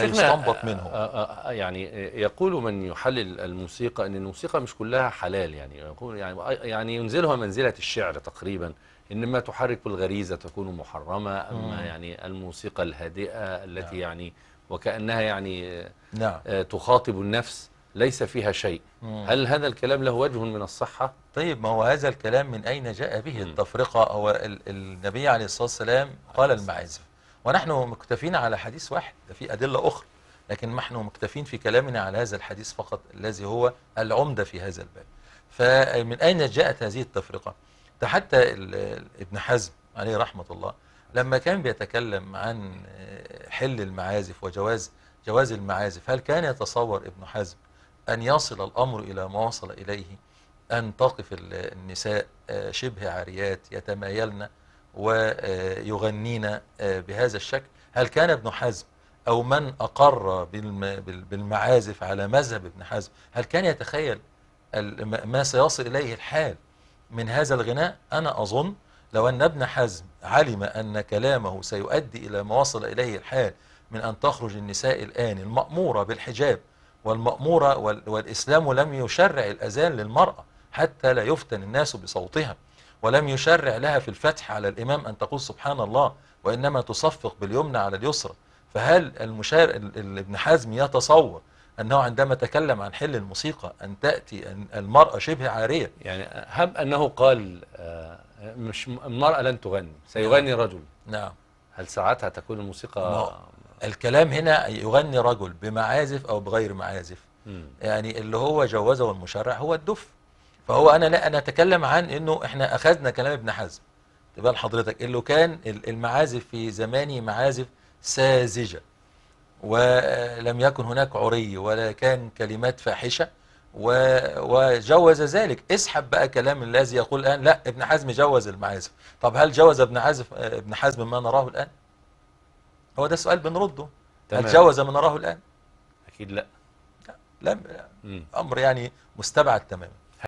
لا يستنبط منهم آه، آه، آه، يعني يقول من يحلل الموسيقى ان الموسيقى مش كلها حلال يعني يقول يعني يعني ينزلها منزله الشعر تقريبا ان ما تحرك الغريزه تكون محرمه اما يعني الموسيقى الهادئه التي نعم. يعني وكانها يعني نعم. تخاطب النفس ليس فيها شيء مم. هل هذا الكلام له وجه من الصحة؟ طيب ما هو هذا الكلام من أين جاء به التفرقة هو النبي عليه الصلاة والسلام قال المعازف ونحن مكتفين على حديث واحد ده في أدلة أخرى لكن نحن مكتفين في كلامنا على هذا الحديث فقط الذي هو العمدة في هذا الباب فمن أين جاءت هذه التفرقة ده حتى ابن حزم عليه رحمة الله لما كان بيتكلم عن حل المعازف وجواز جواز المعازف هل كان يتصور ابن حزم أن يصل الأمر إلى ما وصل إليه أن تقف النساء آه، شبه عاريات يتمايلن ويغنينا آه، بهذا الشكل هل كان ابن حزم أو من أقر بالمعازف على مذهب ابن حزم هل كان يتخيل ما سيصل إليه الحال من هذا الغناء أنا أظن لو أن ابن حزم علم أن كلامه سيؤدي إلى ما وصل إليه الحال من أن تخرج النساء الآن المأمورة بالحجاب والمأمورة والإسلام لم يشرع الأذان للمرأة حتى لا يفتن الناس بصوتها ولم يشرع لها في الفتح على الإمام أن تقول سبحان الله وإنما تصفق باليمنى على اليسرى فهل المشار ابن حزم يتصور أنه عندما تكلم عن حل الموسيقى أن تأتي المرأة شبه عارية يعني هم أنه قال آه، مش المرأة لن تغني سيغني نعم. رجل نعم هل ساعتها تكون الموسيقى نعم. الكلام هنا يغني رجل بمعازف أو بغير معازف م. يعني اللي هو جوزه المشرع هو الدف فهو انا لا انا اتكلم عن انه احنا اخذنا كلام ابن حزم تبقى لحضرتك اللي كان المعازف في زمانه معازف ساذجه ولم يكن هناك عري ولا كان كلمات فاحشه وجوز ذلك اسحب بقى كلام الذي يقول الان لا ابن حزم جوز المعازف طب هل جوز ابن حزم ابن حزم ما نراه الان هو ده السؤال بنرده تمام. هل جوز ما نراه الان اكيد لا لا, لا. امر يعني مستبعد تماما